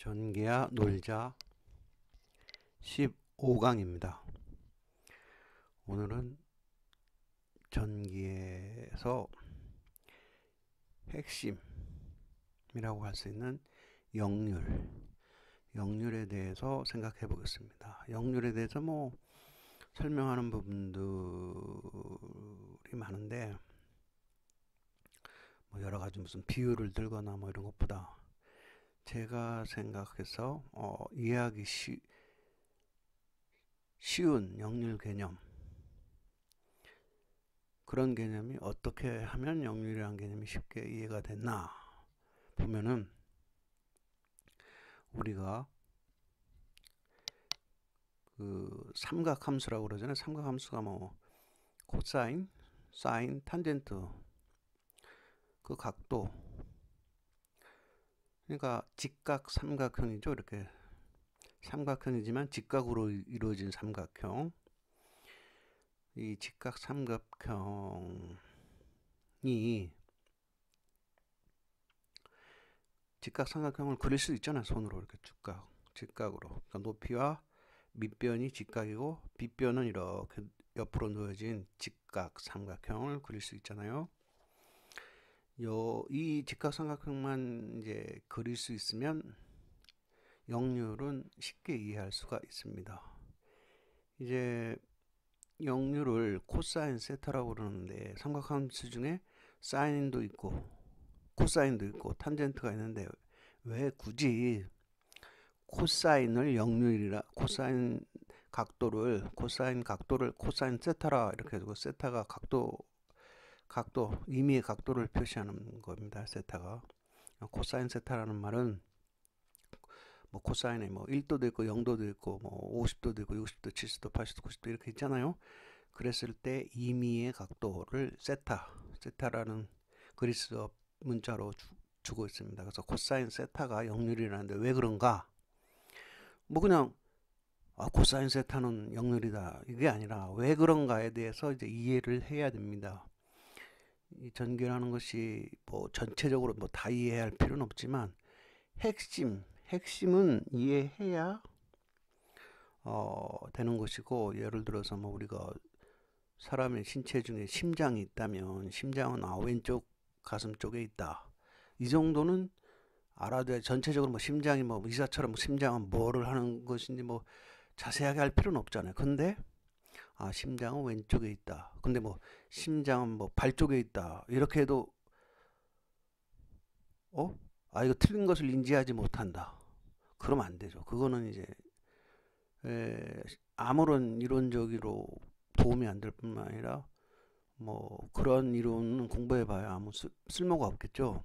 전개야 놀자 15강입니다. 오늘은 전기에서 핵심이라고 할 수 있는 역률, 역률에 대해서 생각해 보겠습니다. 역률에 대해서 뭐 설명하는 부분들이 많은데 뭐 여러 가지 무슨 비율을 들거나 뭐 이런 것보다 제가 생각해서 어, 이해하기 쉬, 쉬운 영률 개념 그런 개념이 어떻게 하면 영률이라는 개념이 쉽게 이해가 됐나 보면은 우리가 그 삼각함수라고 그러잖아요. 삼각함수가 뭐 코사인, 사인, 탄젠트 그 각도 그러니까 직각 삼각형이죠. 이렇게 삼각형이지만 직각으로 이루어진 삼각형. 이 직각 삼각형이 직각 삼각형을 그릴 수 있잖아요. 손으로 이렇게 쭉각 직각으로. 그러니까 높이와 밑변이 직각이고 빗변은 이렇게 옆으로 놓여진 직각 삼각형을 그릴 수 있잖아요. 요, 이 직각삼각형만 이제 그릴 수 있으면 역률은 쉽게 이해할 수가 있습니다. 이제 역률을 코사인 세타라고 그러는데 삼각함수 중에 사인도 있고 코사인도 있고 탄젠트가 있는데 왜 굳이 코사인을 역률이라 코사인 각도를 코사인 각도를 코사인 세타라 이렇게 해서 세타가 각도 각도, 의미의 각도를 표시하는 겁니다. 세타가. 코사인 세타라는 말은 뭐 코사인에 뭐 1도도 있고 0도도 있고 뭐 50도도 있고 60도, 70도, 80도, 90도 이렇게 있잖아요. 그랬을 때 임의의 각도를 세타, 세타라는 그리스어 문자로 주, 주고 있습니다. 그래서 코사인 세타가 역률이라는데 왜 그런가? 뭐 그냥 아, 코사인 세타는 역률이다 이게 아니라 왜 그런가에 대해서 이제 이해를 해야 됩니다. 이 전교라는 것이 뭐 전체적으로 뭐 다 이해해야 할 필요는 없지만 핵심 핵심은 이해해야 어, 되는 것이고 예를 들어서 뭐 우리가 사람의 신체 중에 심장이 있다면 심장은 아 왼쪽 가슴 쪽에 있다 이 정도는 알아둬야 전체적으로 뭐 심장이 뭐 의사처럼 심장은 뭐를 하는 것인지 뭐 자세하게 할 필요는 없잖아요 근데 아, 심장은 왼쪽에 있다. 근데 뭐 심장은 뭐발 쪽에 있다. 이렇게 해도 어? 아 이거 틀린 것을 인지하지 못한다. 그럼 안 되죠. 그거는 이제 에, 아무런 이론적으로 도움이 안 될 뿐만 아니라 뭐 그런 이론은 공부해봐야 아무 쓸, 쓸모가 없겠죠.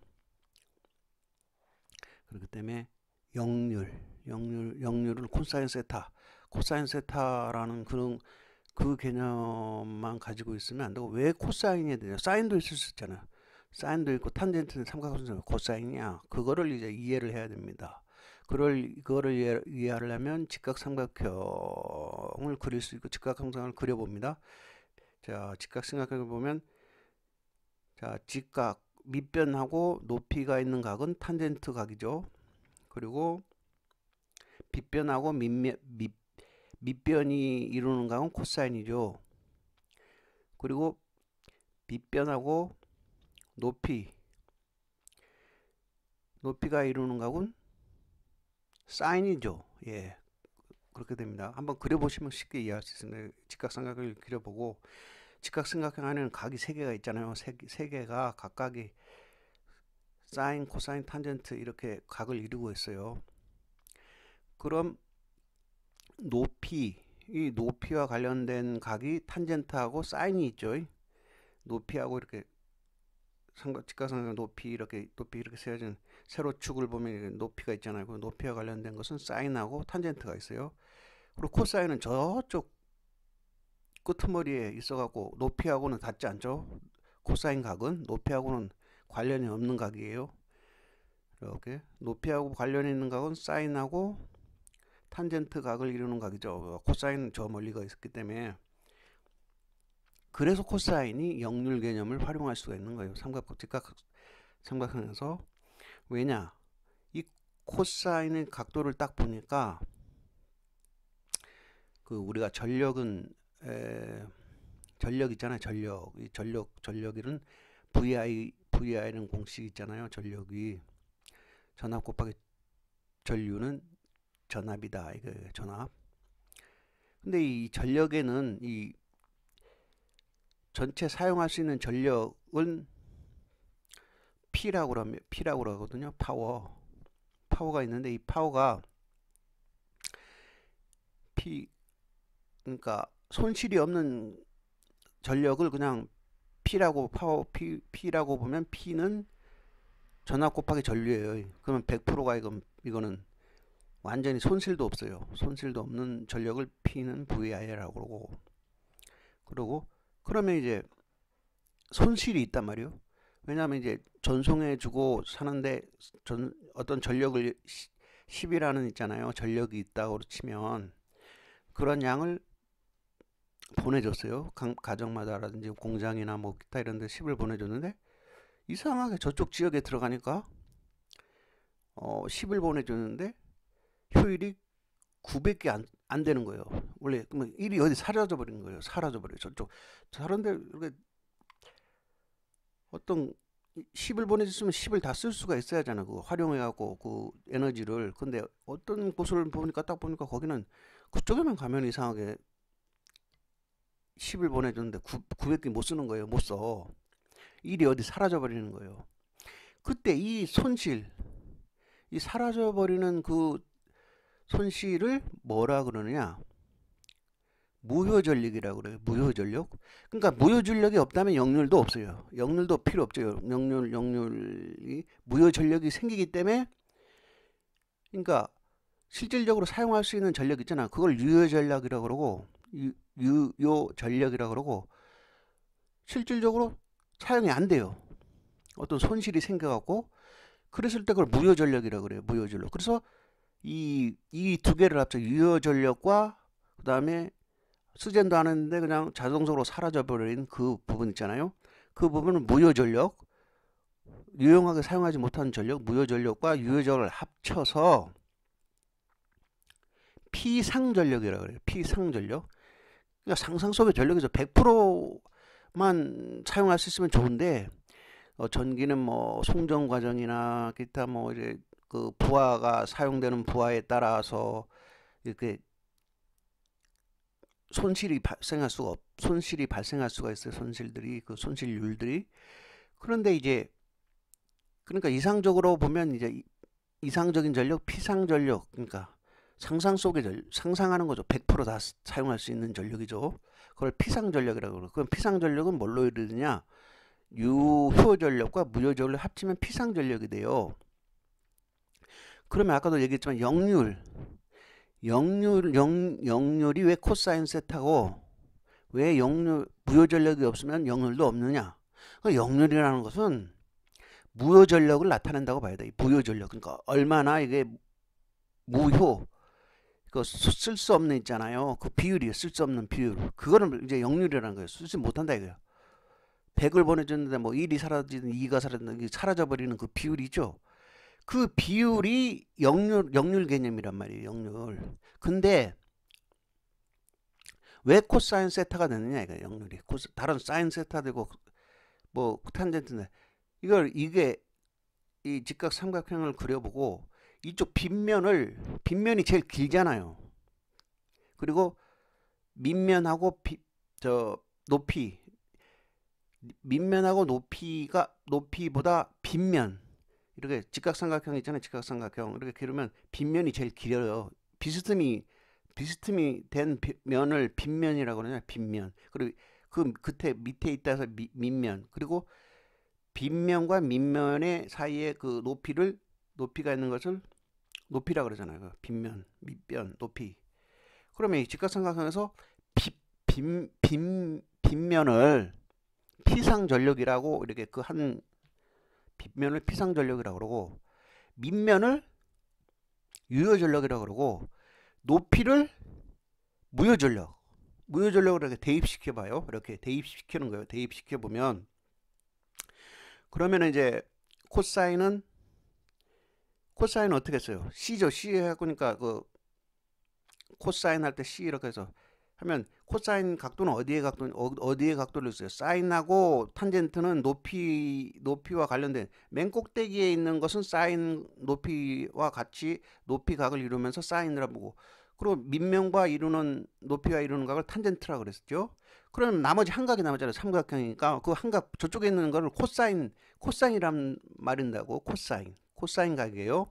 그렇기 때문에 영률, 영률, 영률을 콘사인 세타, 코사인 세타라는 그런 그 개념만 가지고 있으면 안 되고 왜 코사인이 되냐 사인도 있을 수 있잖아 사인도 있고 탄젠트는 삼각형선 코사인이야 그거를 이제 이해를 해야 됩니다 그걸 그거를 이해, 이해하면 직각 삼각형을 그릴 수 있고 직각 형을 그려봅니다 자 직각 삼각형을 보면 자 직각 밑변하고 높이가 있는 각은 탄젠트 각이죠 그리고 빗변하고 밑면 밑 밑변이 이루는 각은 코사인이죠. 그리고 밑변하고 높이 높이가 이루는 각은 사인이죠. 예. 그렇게 됩니다. 한번 그려보시면 쉽게 이해할 수 있습니다. 직각삼각을 그려보고 직각삼각형 안에는 각이 세 개가 있잖아요. 세 개가 각각이 사인, 코사인, 탄젠트 이렇게 각을 이루고 있어요. 그럼 높이 이 높이와 관련된 각이 탄젠트하고 사인이 있죠. 높이하고 이렇게 삼각 직각선의 높이 이렇게 높이 이렇게 세워진 세로축을 보면 높이가 있잖아요. 그 높이와 관련된 것은 사인하고 탄젠트가 있어요. 그리고 코사인은 저쪽 끝머리에 있어갖고 높이하고는 닿지 않죠. 코사인 각은 높이하고는 관련이 없는 각이에요. 이렇게 높이하고 관련 있는 각은 사인하고 탄젠트 각을 이루는 각이죠. 코사인 저 멀리가 있었기 때문에 그래서 코사인이 역률 개념을 활용할 수가 있는 거예요. 삼각형 직각 삼각형에서 왜냐 이 코사인의 각도를 딱 보니까 그 우리가 전력은 에, 전력 있잖아요. 전력 이 전력 전력이는 VI VI는 공식 있잖아요. 전력이 전압 곱하기 전류는 전압이다. 이거 전압. 근데 이 전력에는 이 전체 사용할 수 있는 전력은 P라고 그면 P라고 그러거든요. 파워. 파워가 있는데 이 파워가 P 그러니까 손실이 없는 전력을 그냥 P라고 파워 P P라고 보면 P는 전압 곱하기 전류예요. 그러면 100%가 이건 이거는 완전히 손실도 없어요. 손실도 없는 전력을 피는 VI라고 그러고 그러고 그러면 이제 손실이 있단 말이에요. 왜냐하면 이제 전송해 주고 사는데 전, 어떤 전력을 10이라는 있잖아요. 전력이 있다고 치면 그런 양을 보내줬어요. 가정마다라든지 공장이나 뭐 기타 이런 데 10을 보내줬는데 이상하게 저쪽 지역에 들어가니까 어, 10을 보내줬는데 효율이 900개 안, 안 되는 거예요. 원래 그러면 뭐 일이 어디 사라져 버린 거예요. 사라져 버려요. 저쪽 다른데 이렇게 어떤 10을 보내줬으면 10을 다 쓸 수가 있어야잖아. 그거 활용해갖고 그 에너지를. 근데 어떤 곳을 보니까 딱 보니까 거기는 그쪽에만 가면 이상하게 10을 보내줬는데 9, 900개 못 쓰는 거예요. 못 써. 일이 어디 사라져버리는 거예요. 그때 이 손실, 이 사라져버리는 그 손실을 뭐라 그러느냐? 무효전력이라고 그래요. 무효전력. 그러니까 무효전력이 없다면 역률도 없어요. 역률도 필요 없죠. 역률, 역률이 무효전력이 생기기 때문에 그러니까 실질적으로 사용할 수 있는 전력 있잖아. 그걸 유효전력이라고 그러고 유, 유효전력이라고 그러고 실질적으로 사용이 안 돼요. 어떤 손실이 생겨갖고 그랬을 때 그걸 무효전력이라고 그래요. 무효전력. 그래서 이이두 개를 합쳐 유효 전력과 그다음에 쓰젠도 하는데 그냥 자동적으로 사라져 버린 그 부분 있잖아요. 그 부분은 무효 전력 유용하게 사용하지 못한 전력, 무효 전력과 유효 전을 력 합쳐서 피상 전력이라고 그래요. 피상 전력. 그러니까 상상 속의 전력에서 100%만 사용할 수 있으면 좋은데 어, 전기는 뭐송전 과정이나 기타 뭐 이제 그 부하가 사용되는 부하에 따라서 이렇게 손실이 발생할 수가 없, 손실이 발생할 수가 있어요. 손실들이 그 손실률들이 그런데 이제 그러니까 이상적으로 보면 이제 이상적인 전력, 피상 전력 그러니까 상상 속의 전 상상하는 거죠. 100%다 사용할 수 있는 전력이죠. 그걸 피상 전력이라고 그러고 그럼 피상 전력은 뭘로 이르느냐? 유효 전력과 무효 전력 합치면 피상 전력이 돼요. 그러면 아까도 얘기했지만 역률 역률 역, 역률이 왜 코사인 세타고 왜 역률 무효 전력이 없으면 역률도 없느냐? 그 역률이라는 것은 무효 전력을 나타낸다고 봐야 돼. 무효 전력. 그러니까 얼마나 이게 무효 그 쓸 수 없는 있잖아요. 그 비율이 쓸수 없는 비율. 그거는 이제 역률이라는 거예요. 쓰지 못한다 이거예요. 100을 보내줬는데 뭐 1이 사라지든 2가 사라지든 사라져버리는 그 비율이죠. 그 비율이 역률, 역률 개념이란 말이에요. 역률. 근데 왜 코사인 세타가 되느냐 이거 역률이. 코스, 다른 사인 세타 되고 뭐 탄젠트는 이걸 이게 이 직각 삼각형을 그려보고 이쪽 빗면을 빗면이 제일 길잖아요. 그리고 밑면하고 비, 저 높이 밑면하고 높이가 높이보다 빗면 이렇게 직각삼각형 있잖아요. 직각삼각형. 이렇게 기르면 빈면이 제일 길어요. 비스듬히 비스듬히 된 면을 빈면이라고 그러냐. 빈면 그리고 그 끝에 밑에 있다서 미, 밑면. 그리고 빈면과 밑면의 사이에 그 높이를 높이가 있는 것을 높이라 그러잖아요. 그 빗면, 밑변, 높이. 그러면 이 직각삼각형에서 빗, 빈, 빈, 빗면을 피상전력이라고 이렇게 그한 빗면을 피상전력이라고 그러고 밑면을 유효전력이라고 그러고 높이를 무효전력 무효전력을 이렇게 대입시켜봐요. 이렇게 대입시키는 거예요. 대입시켜보면 그러면 이제 코사인은 코사인 은 어떻게 써요? C죠. C 해갖고 그러니까 그 코사인 할 때 C 이렇게 해서 하면 코사인 각도는 어디의 각도 어, 어디의 각도를 써요? 사인하고 탄젠트는 높이 높이와 관련된 맨 꼭대기에 있는 것은 사인 높이와 같이 높이 각을 이루면서 사인이라 보고 그리고 민명과 이루는 높이와 이루는 각을 탄젠트라 그랬었죠. 그럼 나머지 한각이 남았잖아요. 삼각형이니까 그 한 각 저쪽에 있는 거를 코사인 코사인이란 말인다고 코사인 코사인 각이에요.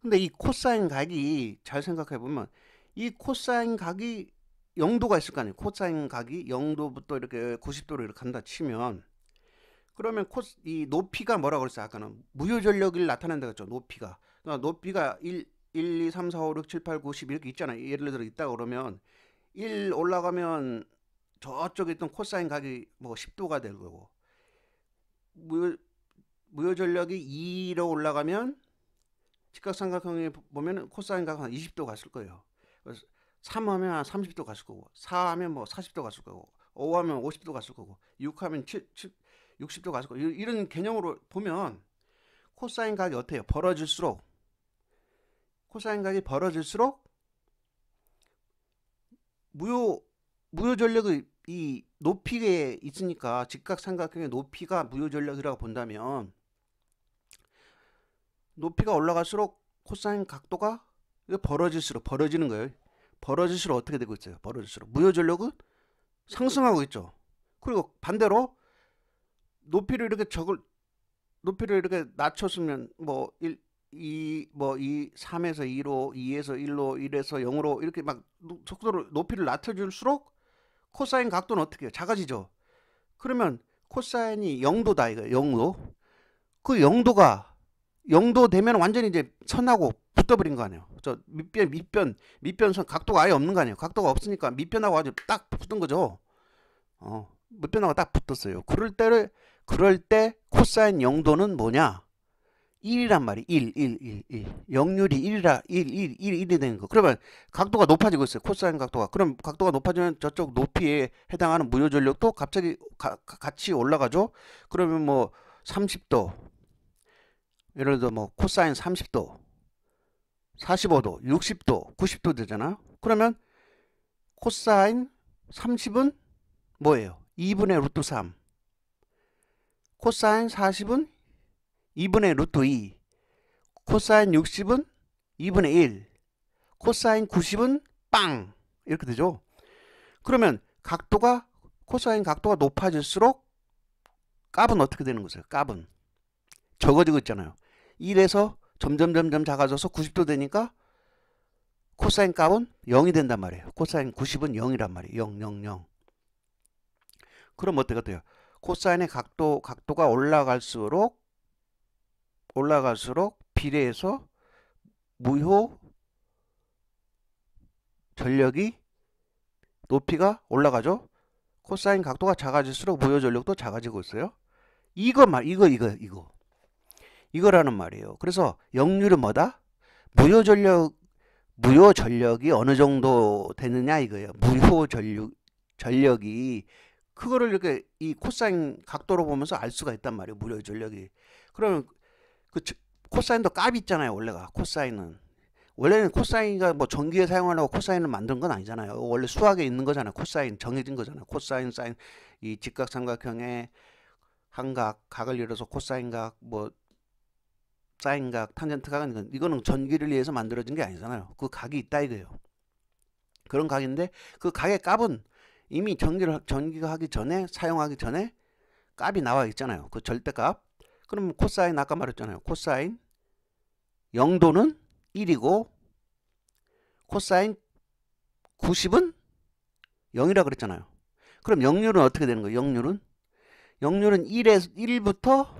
근데 이 코사인 각이 잘 생각해 보면 이 코사인 각이 영도가 있을 거 아니에요. 코사인 각이 영도부터 이렇게 90도로 이렇게 간다 치면 그러면 코, 이 높이가 뭐라고 그랬어요? 아까는 무효전력을 나타낸다 그랬죠. 높이가. 그러니까 높이가 1, 1, 2, 3, 4, 5, 6, 7, 8, 9, 10 이렇게 있잖아요. 예를 들어 있다 그러면 1 올라가면 저쪽에 있던 코사인 각이 뭐 10도가 될 거고 무효, 무효전력이 2로 올라가면 직각삼각형에 보면 코사인 각은 20도 갔을 거예요. 그래서 3 하면 30도 갔을 거고 4 하면 뭐 40도 갔을 거고 5 하면 50도 갔을 거고 6 하면 7, 7 60도 갔을 거고 이런 개념으로 보면 코사인 각이 어때요? 벌어질수록 코사인 각이 벌어질수록 무효 무효 전력의 이 높이에 있으니까 직각삼각형의 높이가 무효 전력이라고 본다면 높이가 올라갈수록 코사인 각도가 벌어질수록 벌어지는 거예요. 벌어질수록 어떻게 되고 있어요? 벌어질수록 무효 전력은 상승하고 있죠. 그리고 반대로 높이를 이렇게 적을 높이를 이렇게 낮췄으면 뭐 1, 2, 뭐 2, 3에서 2로, 2에서 1로, 1에서 0으로 이렇게 막 속도를 높이를 낮춰줄수록 코사인 각도는 어떻게 해요? 작아지죠. 그러면 코사인이 0도다 이거 0도. 그 0도가 0도 되면 완전히 이제 선하고 붙어버린 거 아니에요. 저 밑변, 밑변, 밑변선 각도가 아예 없는 거 아니에요. 각도가 없으니까 밑변하고 아주 딱 붙은 거죠. 어, 밑변하고 딱 붙었어요. 그럴 때를, 그럴 때 코사인 영도는 뭐냐? 1이란 말이 에요 1, 1, 1, 1. 영률이 1이라 1, 1, 1, 1이 되는 거. 그러면 각도가 높아지고 있어요. 코사인 각도가. 그럼 각도가 높아지면 저쪽 높이에 해당하는 무효 전력도 갑자기 가, 같이 올라가죠. 그러면 뭐 30도 예를 들어 뭐 코사인 30도 45도, 60도, 90도 되잖아. 그러면 코사인 30은 뭐예요? 2분의 루트 3. 코사인 40은 2분의 루트 2. 코사인 60은 2분의 1. 코사인 90은 빵! 이렇게 되죠. 그러면 각도가 코사인 각도가 높아질수록 값은 어떻게 되는 거죠? 값은 적어지고 있잖아요. 1에서 점점 점점 작아져서 90도 되니까 코사인 값은 0이 된단 말이에요. 코사인 90은 0이란 말이에요. 0, 0, 0. 그럼 어떻게 돼요? 코사인의 각도, 각도가 올라갈수록 올라갈수록 비례해서 무효 전력이 높이가 올라가죠. 코사인 각도가 작아질수록 무효 전력도 작아지고 있어요. 이거 말, 이거 이거 이거 이거라는 말이에요. 그래서 역률은 뭐다? 무효 전력 무효 전력이 어느 정도 되느냐 이거예요. 무효 전력 전력이 그거를 이렇게 이 코사인 각도로 보면서 알 수가 있단 말이에요. 무효 전력이. 그러면 그 코사인도 값이 있잖아요. 원래가 코사인은 원래는 코사인이가 뭐 전기에 사용하려고 코사인을 만든 건 아니잖아요. 원래 수학에 있는 거잖아요. 코사인 정해진 거잖아요. 코사인 사인 이 직각삼각형의 한각 각을 열어서 코사인각 뭐 사인 각, 탄젠트 각은 이거는 전기를 위해서 만들어진 게 아니잖아요. 그 각이 있다 이거예요. 그런 각인데 그 각의 값은 이미 전기를 전기가 하기 전에 사용하기 전에 값이 나와 있잖아요. 그 절대값. 그럼 코사인 아까 말했잖아요. 코사인 0도는 1이고 코사인 90은 0이라 그랬잖아요. 그럼 역률은 어떻게 되는 거예요? 역률은 역률은 1에 서 1부터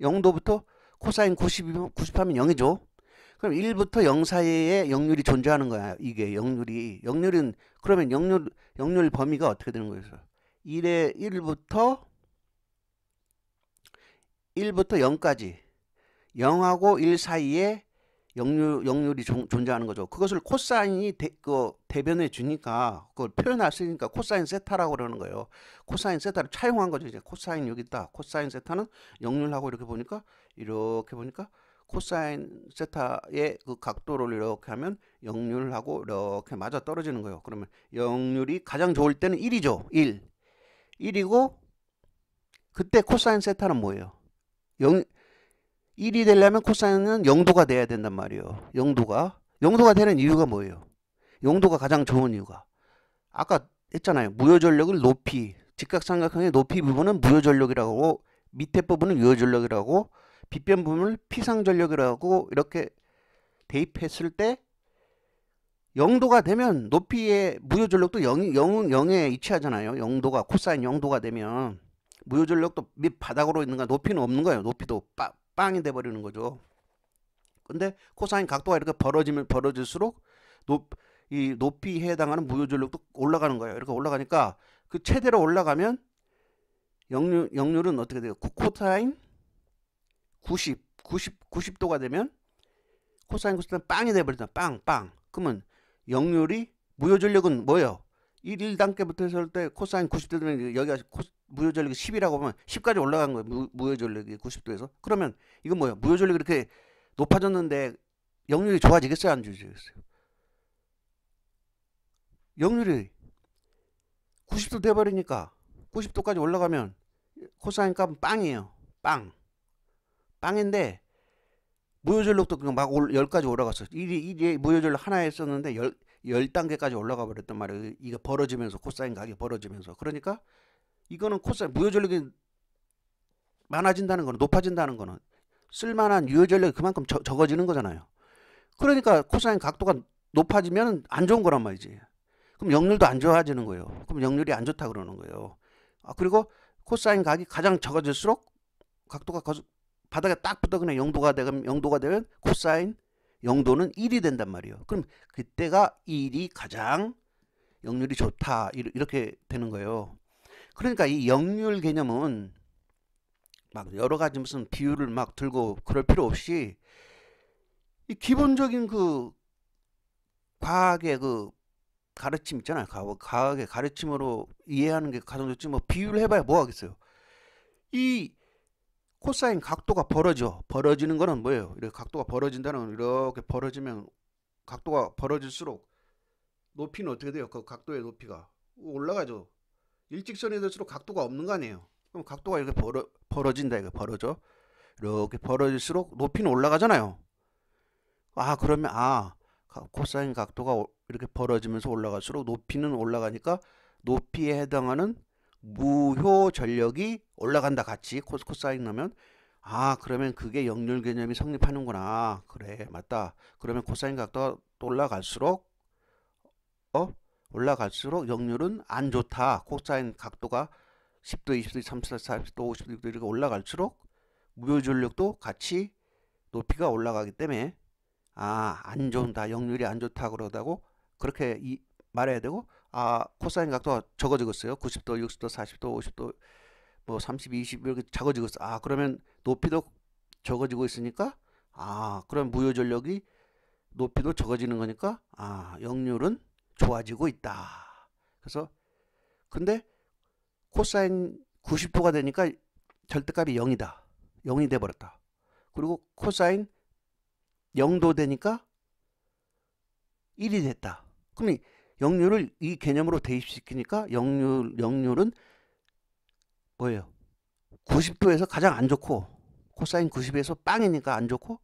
0도부터 코사인 90, 90하면 0이죠. 그럼 1부터 0 사이에 영률이 존재하는 거야. 이게 영률이. 영률은 그러면 영률 영률 범위가 어떻게 되는 거예요? 1에 1부터 1부터 0까지 0하고 1 사이에 영률, 영률이 존재하는 거죠. 그것을 코사인이 대, 그 대변해 주니까 그걸 표현할 수 있으니까 코사인 세타라고 그러는 거예요. 코사인 세타를 차용한 거죠. 이제 코사인 여기 있다. 코사인 세타는 영률하고 이렇게 보니까 이렇게 보니까 코사인 세타의 그 각도를 이렇게 하면 역률하고 이렇게 맞아 떨어지는 거예요. 그러면 역률이 가장 좋을 때는 1이죠. 1. 1이고 그때 코사인 세타는 뭐예요? 0, 1이 되려면 코사인은 0도가 돼야 된단 말이에요. 0도가. 0도가 되는 이유가 뭐예요? 0도가 가장 좋은 이유가. 아까 했잖아요. 무효전력을 높이, 직각삼각형의 높이 부분은 무효전력이라고 밑에 부분은 유효전력이라고 빗변부분을 피상전력이라고 이렇게 대입했을 때 0도가 되면 높이의 무효전력도 0, 0, 0에 위치하잖아요 0도가 코사인 0도가 되면 무효전력도 밑 바닥으로 있는가 높이는 없는 거예요. 높이도 빠, 빵이 돼버리는 거죠. 근데 코사인 각도가 이렇게 벌어지면 벌어질수록 높, 이 높이에 해당하는 무효전력도 올라가는 거예요. 이렇게 올라가니까 그 최대로 올라가면 역률 영률은 어떻게 돼요? 코사인 90, 90, 90도가 되면 코사인 코스는 빵이 돼버리다 빵, 빵. 그러면 역률이 무효전력은 뭐예요? 1, 1단계부터 했을 때 코사인 90도 되면 여기가 무효전력이 10이라고 보면 10까지 올라간 거예요. 무, 무효전력이 90도에서. 그러면 이건 뭐예요? 무효전력이 이렇게 높아졌는데 역률이 좋아지겠어요? 안 좋아지겠어요? 역률이 90도 돼버리니까 90도까지 올라가면 코사인 값은 빵이에요. 빵. 빵인데 무효전력도 그냥 막 올, 10까지 올라갔어. 이 1이 무효전력 하나에 썼는데 10, 10단계까지 올라가 버렸단 말이에요. 이게 벌어지면서 코사인 가격이 벌어지면서. 그러니까 이거는 코사인 무효전력이 많아진다는 거는 높아진다는 거는 쓸만한 유효전력이 그만큼 저, 적어지는 거잖아요. 그러니까 코사인 각도가 높아지면 안 좋은 거란 말이지. 그럼 역률도 안 좋아지는 거예요. 그럼 역률이 안 좋다 그러는 거예요. 아, 그리고 코사인 각이 가장 적어질수록 각도가 바닥에 딱 붙어 그냥 영도가 되면 영도가 되면 코사인 영도는 1이 된단 말이에요. 그럼 그때가 1이 가장 역률이 좋다 이렇게 되는 거예요. 그러니까 이 역률 개념은 막 여러 가지 무슨 비율을 막 들고 그럴 필요 없이 이 기본적인 그 과학의 그 가르침 있잖아요. 과학의 가르침으로 이해하는 게 가장 좋지 뭐 비율을 해봐야 뭐 하겠어요. 이 코사인 각도가 벌어져. 벌어지는 거는 뭐예요? 이렇게 각도가 벌어진다는 건 이렇게 벌어지면 각도가 벌어질수록 높이는 어떻게 돼요? 그 각도의 높이가 올라가죠. 일직선이 될수록 각도가 없는 거 아니에요. 그럼 각도가 이렇게 벌어, 벌어진다 이거 벌어져. 이렇게 벌어질수록 높이는 올라가잖아요. 아 그러면 아 코사인 각도가 이렇게 벌어지면서 올라갈수록 높이는 올라가니까 높이에 해당하는 무효 전력이 올라간다 같이 코스 코사인 하면아 그러면 그게 역률 개념이 성립하는구나 그래 맞다 그러면 코사인 각도가 올라갈수록 어 올라갈수록 역률은 안 좋다 코사인 각도가 10도 20도 30도 40도 50도 이렇게 올라갈수록 무효 전력도 같이 높이가 올라가기 때문에 아 안 좋다 역률이 안 좋다 그러다고 그렇게 이, 말해야 되고 아 코사인 각도가 적어지겠어요. 90도, 60도, 40도, 50도, 뭐 30, 20 이렇게 작아지겠어. 아 그러면 높이도 적어지고 있으니까 아 그럼 무효 전력이 높이도 적어지는 거니까 아 역률은 좋아지고 있다. 그래서 근데 코사인 90도가 되니까 절대값이 0이다. 0이 돼버렸다. 그리고 코사인 0도 되니까 1이 됐다. 그럼 역류를 이 개념으로 대입시키니까 역류, 역률은 뭐예요? 90도에서 가장 안 좋고 코사인 90에서 빵이니까 안 좋고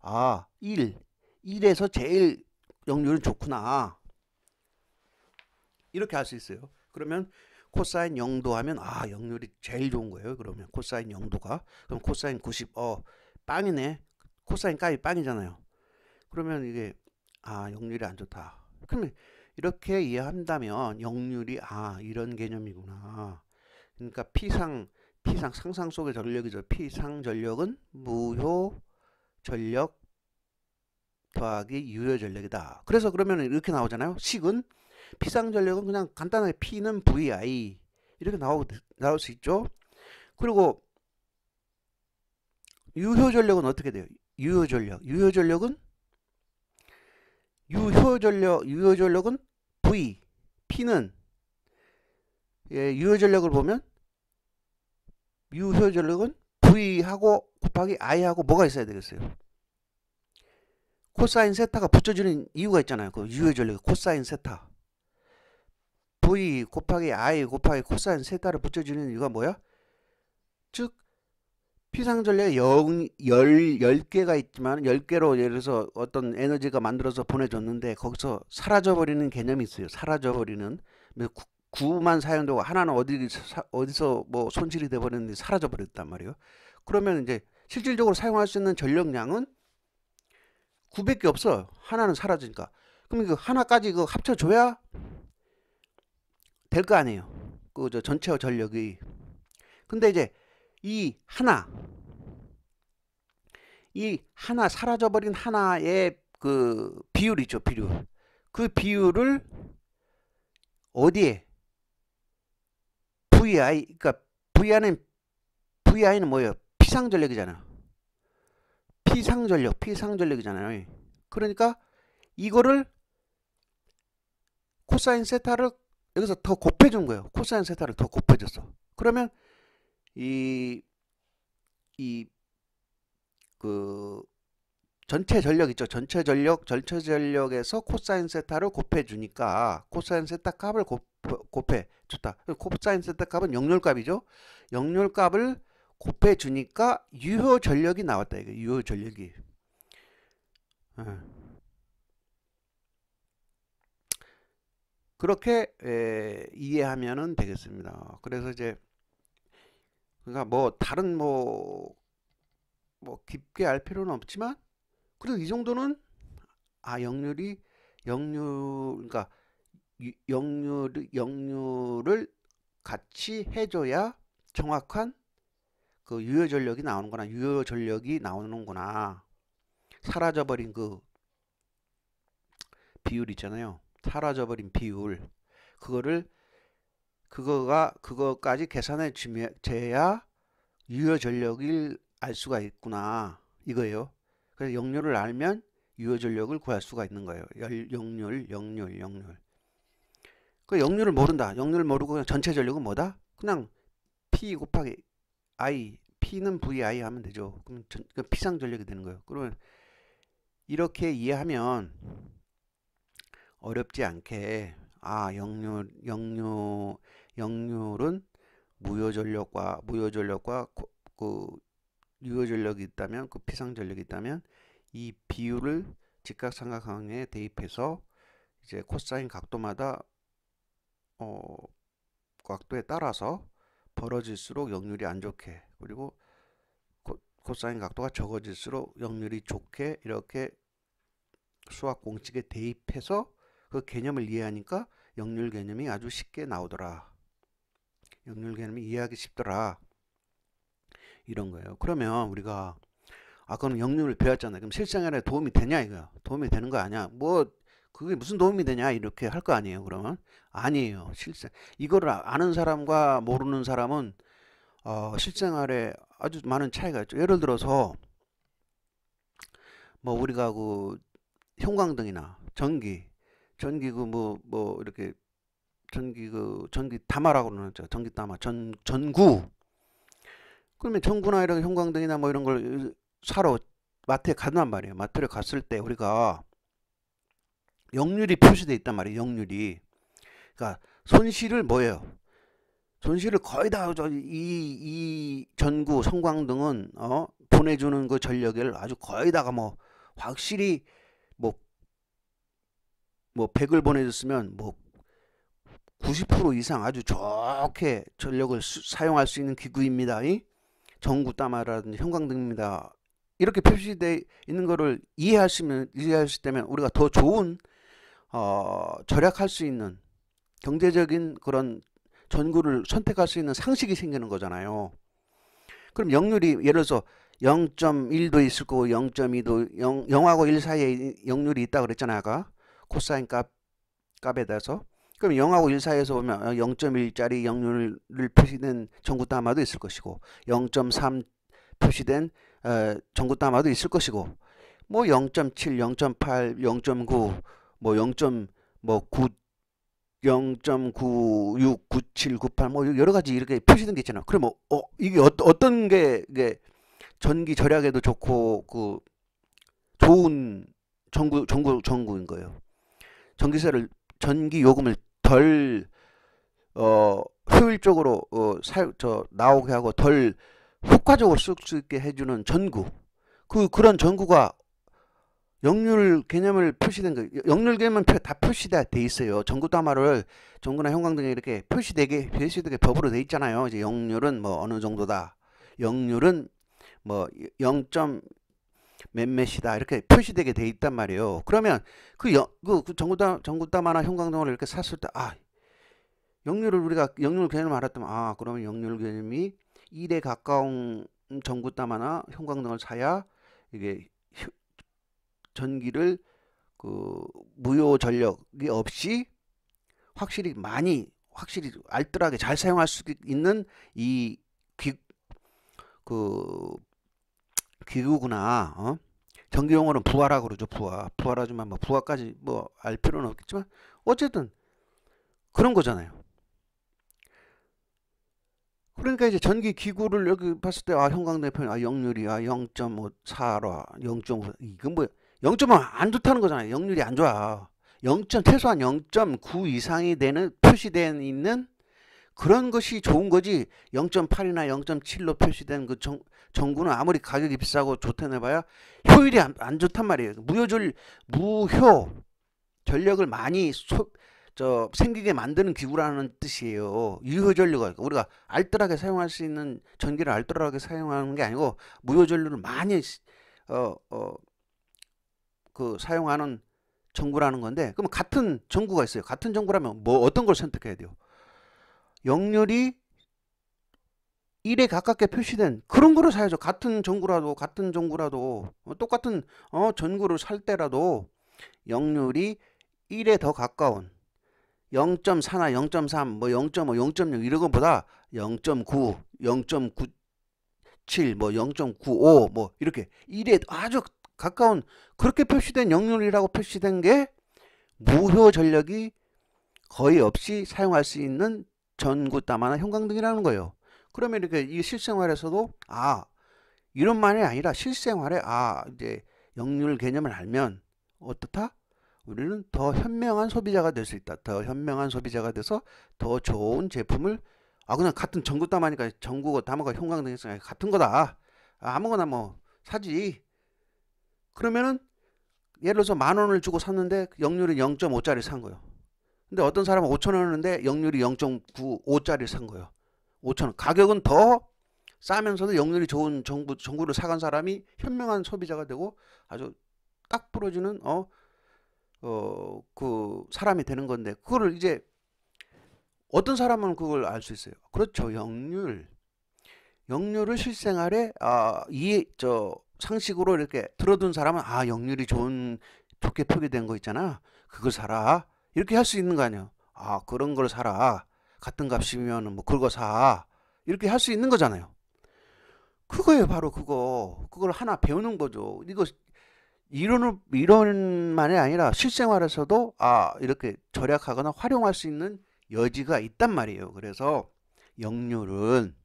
아 1, 1에서 제일 역률은 좋구나 이렇게 할 수 있어요 그러면 코사인 0도 하면 아 역률이 제일 좋은 거예요 그러면 코사인 0도가 그럼 코사인 90 어 빵이네 코사인 까이 빵이잖아요 그러면 이게 아 역률이 안 좋다 그러면 이렇게 이해한다면 역률이 아 이런 개념이구나. 그러니까 피상 피상 상상 속의 전력이죠. 피상 전력은 무효 전력 더하기 유효 전력이다. 그래서 그러면 이렇게 나오잖아요. 식은 피상 전력은 그냥 간단하게 P는 VI 이렇게 나오, 나올 수 있죠. 그리고 유효 전력은 어떻게 돼요? 유효 전력. 유효 전력은 유효전력, 유효전력은 V, P는 예, 유효전력을 보면 유효전력은 V하고 곱하기 I하고 뭐가 있어야 되겠어요? 코사인 세타가 붙여지는 이유가 있잖아요. 그 유효전력 코사인 세타. V 곱하기 I 곱하기 코사인 세타를 붙여주는 이유가 뭐야? 즉 피상 전략 10개가 있지만 10개로 예를 들어서 어떤 에너지가 만들어서 보내줬는데 거기서 사라져버리는 개념이 있어요. 사라져버리는 9만 그 사용되고 하나는 어디, 어디서 뭐 손실이 돼버렸는데 사라져버렸단 말이에요. 그러면 이제 실질적으로 사용할 수 있는 전력량은 900개 없어. 하나는 사라지니까. 그럼 그 하나까지 그 합쳐줘야 될 거 아니에요. 그 저 전체 전력이. 근데 이제 이 하나 이 하나 사라져버린 하나의 그 비율이죠 비율 그 비율을 어디에 VI 그러니까 VI는 VI는 뭐예요 피상전력이잖아 피상전력 피상전력이잖아요 그러니까 이거를 코사인 세타를 여기서 더 곱해준 거예요 코사인 세타를 더 곱해줬어 그러면 이, 이, 그, 전체 전력 있죠. 전체 전력, 전체 전력에서 코사인 세타를 곱해주니까 코사인 세타 값을 곱, 곱해 좋다. 코사인 세타 값은 역률값이죠. 역률값을 곱해주니까 유효 전력이 나왔다. 이게 유효 전력이. 예. 그렇게 에, 예, 이해하면 되겠습니다. 그래서 이제 그러니까 뭐 다른 뭐뭐 뭐 깊게 알 필요는 없지만 그래도 이 정도는 아 역률이 역률 그러니까 역률 역률을 같이 해줘야 정확한 그 유효 전력이 나오는구나 유효 전력이 나오는구나 사라져버린 그 비율 있잖아요 사라져버린 비율 그거를 그거가 그거까지 계산해 줘야 유효 전력을 알 수가 있구나 이거예요. 그래서 역류를 알면 유효 전력을 구할 수가 있는 거예요. 열, 역률, 역률, 역률. 그 역률을 모른다. 역률 모르고 그냥 전체 전력은 뭐다? 그냥 P 곱하기 I, P는 VI 하면 되죠. 그럼 전, 피상 전력이 되는 거예요. 그러면 이렇게 이해하면 어렵지 않게 아, 역률, 역률 역률은 무효전력과 무효전력과 그 유효전력이 있다면 그 피상전력이 있다면 이 비율을 직각삼각형에 대입해서 이제 코사인 각도마다 어 각도에 따라서 벌어질수록 역률이 안 좋게 그리고 코사인 각도가 적어질수록 역률이 좋게 이렇게 수학 공식에 대입해서 그 개념을 이해하니까 역률 개념이 아주 쉽게 나오더라. 염률 개념이 이해하기 쉽더라. 이런 거예요. 그러면 우리가 아까는역류을 배웠잖아요. 그럼 실생활에 도움이 되냐 이거야. 도움이 되는 거 아니야. 뭐 그게 무슨 도움이 되냐 이렇게 할 거 아니에요. 그러면 아니에요. 실생 이거를 아는 사람과 모르는 사람은 어, 실생활에 아주 많은 차이가 있죠. 예를 들어서 뭐 우리가 그 형광등이나 전기 전기 그 뭐뭐 뭐 이렇게 전기 그 전기 담화라고 그러는 거 전기 담화전 전구 그러면 전구나 이런 형광등이나 뭐 이런 걸 사러 마트에 간단 말이에요. 마트를 갔을 때 우리가 역률이 표시돼 있단 말이에요. 역률이 그러니까 손실을 뭐예요? 손실을 거의 다이이 전구 성광등은 어 보내주는 그 전력을 아주 거의 다가 뭐 확실히 뭐뭐 뭐 100을 뭐 보내줬으면 뭐90% 이상 아주 좋게 전력을 수, 사용할 수 있는 기구입니다. 이? 전구따마라든지 형광등입니다. 이렇게 표시되어 있는 것을 이해하시면이해하수 있다면 우리가 더 좋은 어, 절약할 수 있는 경제적인 그런 전구를 선택할 수 있는 상식이 생기는 거잖아요. 그럼 역률이 예를 들어서 0.1도 있을 거고 0.2도 0, 0하고 1 사이에 역률이 있다 고 그랬잖아요 아까 코사인 값 값에 대해서 그럼 0하고 1 사이에서 보면 0.1짜리 영률을 표시된 전구 담마도 있을 것이고 0.3 표시된 어, 전구 담마도 있을 것이고 뭐 0.7, 0.8, 0.9, 뭐 0.9, 0.96, 97, 98, 뭐 여러 가지 이렇게 표시된 게 있잖아. 그럼 뭐, 어, 이게 어, 어떤 게 이게 전기 절약에도 좋고 그 좋은 전구 전구 전구인 거예요. 전기세를 전기 요금을 덜 어, 효율적으로 어, 사, 저, 나오게 하고 덜 효과적으로 쓸 수 있게 해주는 전구 그 그런 전구가 역률 개념을 표시된 거 역률 개념은 표, 다 표시돼 돼 있어요 전구 다마를 전구나 형광 등에 이렇게 표시되게 표시되게 법으로 돼 있잖아요 이제 역률은 뭐 어느 정도다 역률은 뭐 0. 몇몇이다 이렇게 표시되게 돼 있단 말이에요. 그러면 그, 여, 그, 그 전구담 전구담마나 형광등을 이렇게 샀을 때 아 영률을 우리가 영률 개념을 알았다면 아 그러면 영률 개념이 1에 가까운 전구담마나 형광등을 사야 이게 전기를 그 무효 전력이 없이 확실히 많이 확실히 알뜰하게 잘 사용할 수 있는 이그 기구구나. 어? 전기용어는 부하라고 그러죠. 부하. 부하라지만 뭐 부하까지 뭐 알 필요는 없겠지만 어쨌든 그런 거잖아요. 그러니까 이제 전기 기구를 여기 봤을 때 아 형광등편 아영률이아 0.54라 0.5 이건 뭐0.5안 좋다는 거잖아요. 영률이안 좋아. 0. 최소한 0.9 이상이 되는 표시된 있는 그런 것이 좋은 거지 0.8이나 0.7로 표시된 그 정, 정부는 아무리 가격이 비싸고 좋다는 해봐야 효율이 안, 안 좋단 말이에요. 무효절 무효 전력을 많이 소, 저 생기게 만드는 기구라는 뜻이에요. 유효 전류 우리가 알뜰하게 사용할 수 있는 전기를 알뜰하게 사용하는 게 아니고 무효 전류를 많이 어어그 사용하는 정구라는 건데 그럼 같은 정구가 있어요. 같은 정구라면 뭐 어떤 걸 선택해야 돼요? 역률이 일에 가깝게 표시된 그런 거를 사야죠. 같은 전구라도 같은 전구라도 어, 똑같은 어, 전구를 살 때라도 역률이 1에 더 가까운 0.4나 0.3, 뭐 0.5, 0.6 뭐 이런 것보다 0.9, 0.97, 뭐 0.95, 뭐 이렇게 1에 아주 가까운 그렇게 표시된 역률이라고 표시된 게 무효 전력이 거의 없이 사용할 수 있는 전구 따마나 형광등이라는 거예요. 그러면 이렇게 이 실생활에서도 아이런말이 아니라 실생활에 아 이제 역률 개념을 알면 어떻다? 우리는 더 현명한 소비자가 될 수 있다. 더 현명한 소비자가 돼서 더 좋은 제품을 아 그냥 같은 전국담 하니까 전국어 담화가 형광등에서 같은 거다. 아, 아무거나 뭐 사지. 그러면은 예를 들어서 만 원을 주고 샀는데 역률이 0.5짜리 산 거예요. 근데 어떤 사람은 5천 원인데 역률이 0.95짜리 산 거예요. 5천원 가격은 더 싸면서도 영률이 좋은 정부, 정부를 사간 사람이 현명한 소비자가 되고 아주 딱 부러지는 어, 어, 그 사람이 되는 건데 그거를 이제 어떤 사람은 그걸 알 수 있어요. 그렇죠. 영률. 영률을 실생활에 아, 이 저 상식으로 이렇게 들어둔 사람은 아, 영률이 좋은 좋게 표기된 거 있잖아. 그걸 사라. 이렇게 할 수 있는 거 아니야. 아, 그런 걸 사라. 같은 값이면 뭐 그거 사 이렇게 할 수 있는 거잖아요. 그거예요, 바로 그거. 그걸 하나 배우는 거죠. 이거 이론을 이론만이 아니라 실생활에서도 아 이렇게 절약하거나 활용할 수 있는 여지가 있단 말이에요. 그래서 역률은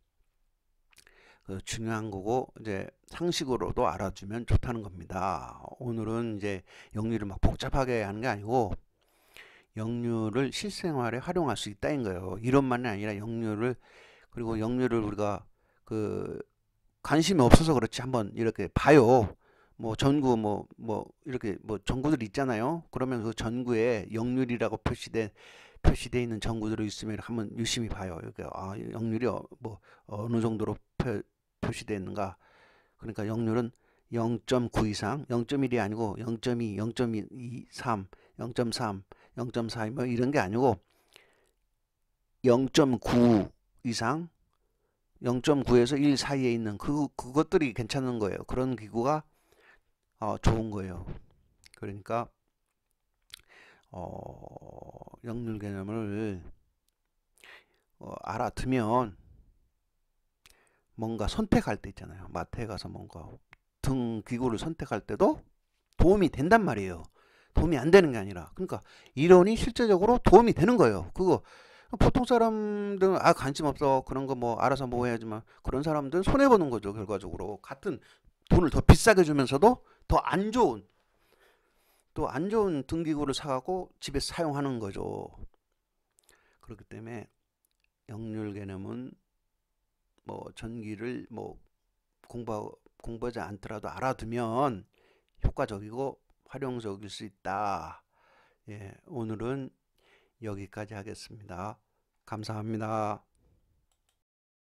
그 중요한 거고 이제 상식으로도 알아주면 좋다는 겁니다. 오늘은 이제 역률을 막 복잡하게 하는 게 아니고 역류를 실생활에 활용할 수 있다인 거예요. 이론만이 아니라 역류를 그리고 역류를 우리가 그 관심이 없어서 그렇지 한번 이렇게 봐요. 뭐 전구 뭐뭐 뭐 이렇게 뭐 전구들 있잖아요. 그러면 그 전구에 역률이라고 표시된 표시되어 있는 전구들이 있으면 한번 유심히 봐요. 이렇게 아 역률이 어, 뭐 어느 정도로 표, 표시되어 있는가. 그러니까 역률은 0.9 이상, 0.1이 아니고 0.2, 0.23, 0.3 0.42뭐 이런 게 아니고 0.9 이상 0.9에서 1 사이에 있는 그 그것들이 괜찮은 거예요. 그런 기구가 어, 좋은 거예요. 그러니까 어, 역률 개념을 어, 알아두면 뭔가 선택할 때 있잖아요. 마트에 가서 뭔가 등 기구를 선택할 때도 도움이 된단 말이에요. 도움이 안 되는 게 아니라 그러니까 이론이 실제적으로 도움이 되는 거예요. 그거 보통 사람들은 아 관심 없어 그런 거 뭐 알아서 뭐 해야지만 그런 사람들은 손해 보는 거죠 결과적으로 같은 돈을 더 비싸게 주면서도 더 안 좋은 또 안 좋은 등기구를 사갖고 집에 사용하는 거죠. 그렇기 때문에 영률 개념은 뭐 전기를 뭐 공부 공부하지 않더라도 알아두면 효과적이고 활용적일 수 있다. 예, 오늘은 여기까지 하겠습니다. 감사합니다.